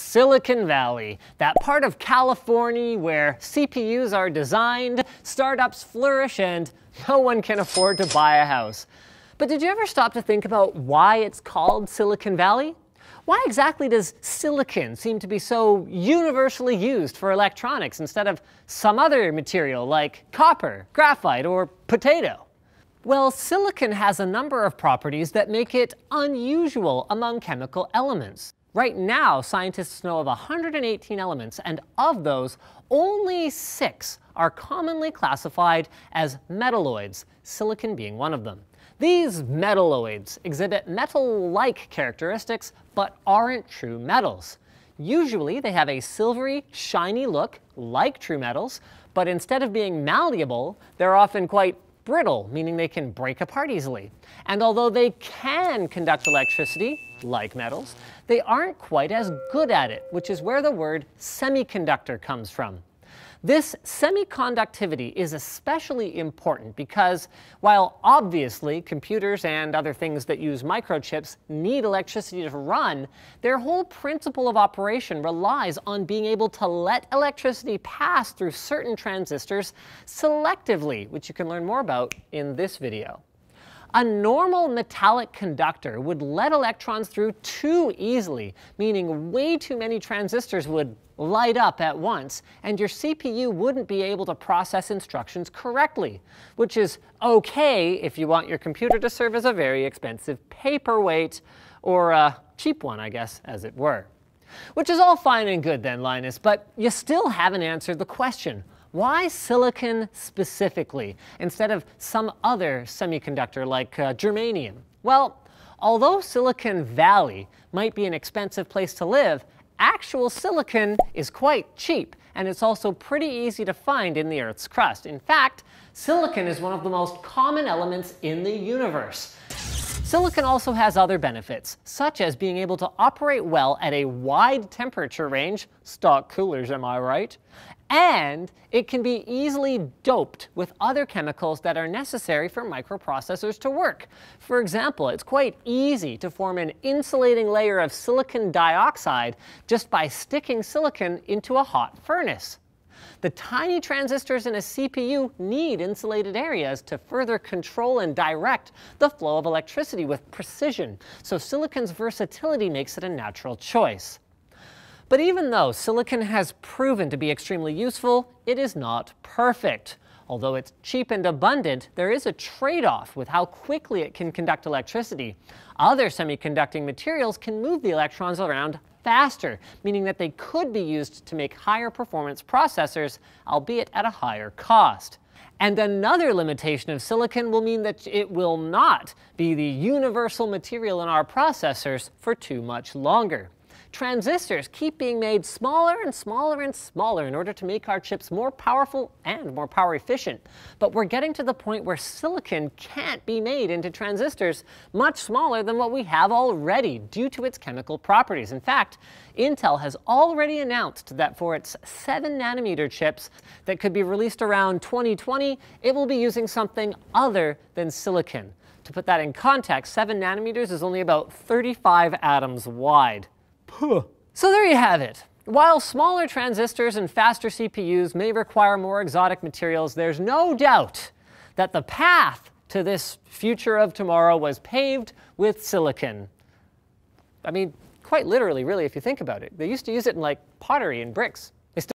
Silicon Valley, that part of California where CPUs are designed, startups flourish, and no one can afford to buy a house. But did you ever stop to think about why it's called Silicon Valley? Why exactly does silicon seem to be so universally used for electronics instead of some other material like copper, graphite, or potato? Well, silicon has a number of properties that make it unusual among chemical elements. Right now, scientists know of 118 elements, and of those, only six are commonly classified as metalloids, silicon being one of them. These metalloids exhibit metal-like characteristics, but aren't true metals. Usually, they have a silvery, shiny look, like true metals, but instead of being malleable, they're often quite brittle, meaning they can break apart easily. And although they can conduct electricity, like metals, they aren't quite as good at it, which is where the word semiconductor comes from. This semiconductivity is especially important because while obviously computers and other things that use microchips need electricity to run, their whole principle of operation relies on being able to let electricity pass through certain transistors selectively, which you can learn more about in this video. A normal metallic conductor would let electrons through too easily, meaning way too many transistors would light up at once, and your CPU wouldn't be able to process instructions correctly, which is okay if you want your computer to serve as a very expensive paperweight, or a cheap one, I guess, as it were. Which is all fine and good then, Linus, but you still haven't answered the question. Why silicon specifically, instead of some other semiconductor like uh, germanium? Well, although Silicon Valley might be an expensive place to live, actual silicon is quite cheap, and it's also pretty easy to find in the Earth's crust. In fact, silicon is one of the most common elements in the universe. Silicon also has other benefits, such as being able to operate well at a wide temperature range, stock coolers, am I right? And it can be easily doped with other chemicals that are necessary for microprocessors to work. For example, it's quite easy to form an insulating layer of silicon dioxide just by sticking silicon into a hot furnace. The tiny transistors in a CPU need insulated areas to further control and direct the flow of electricity with precision, so silicon's versatility makes it a natural choice. But even though silicon has proven to be extremely useful, it is not perfect. Although it's cheap and abundant, there is a trade-off with how quickly it can conduct electricity. Other semiconducting materials can move the electrons around faster, meaning that they could be used to make higher performance processors, albeit at a higher cost. And another limitation of silicon will mean that it will not be the universal material in our processors for too much longer transistors keep being made smaller and smaller and smaller in order to make our chips more powerful and more power efficient. But we're getting to the point where silicon can't be made into transistors much smaller than what we have already due to its chemical properties. In fact, Intel has already announced that for its 7 nanometer chips that could be released around 2020, it will be using something other than silicon. To put that in context, 7 nanometers is only about 35 atoms wide. Huh. So there you have it. While smaller transistors and faster CPUs may require more exotic materials, there's no doubt that the path to this future of tomorrow was paved with silicon. I mean, quite literally, really, if you think about it. They used to use it in like pottery and bricks.